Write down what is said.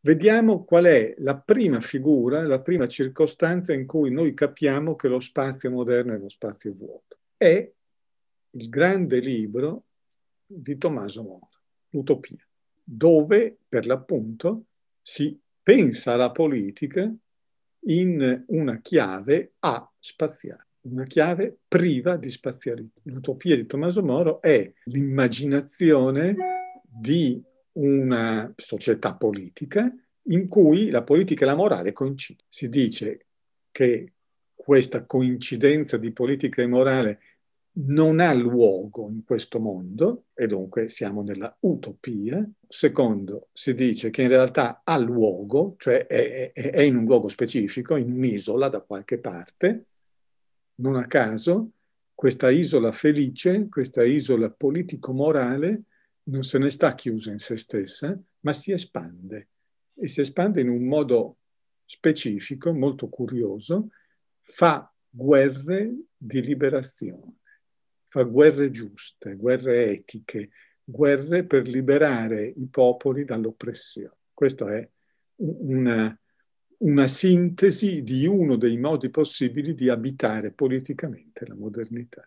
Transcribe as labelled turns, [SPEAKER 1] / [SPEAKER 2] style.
[SPEAKER 1] vediamo qual è la prima figura, la prima circostanza in cui noi capiamo che lo spazio moderno è uno spazio vuoto. È il grande libro di Tommaso Moro, L'Utopia, dove per l'appunto si pensa alla politica in una chiave a spaziale, una chiave priva di spazialità. L'utopia di Tommaso Moro è l'immaginazione di una eh, società politica in cui la politica e la morale coincidono. Si dice che questa coincidenza di politica e morale non ha luogo in questo mondo e dunque siamo nella utopia. Secondo, si dice che in realtà ha luogo, cioè è, è, è in un luogo specifico, in un'isola da qualche parte, non a caso, questa isola felice, questa isola politico-morale non se ne sta chiusa in se stessa, ma si espande e si espande in un modo specifico, molto curioso, fa guerre di liberazione, fa guerre giuste, guerre etiche, guerre per liberare i popoli dall'oppressione. Questa è una, una sintesi di uno dei modi possibili di abitare politicamente la modernità.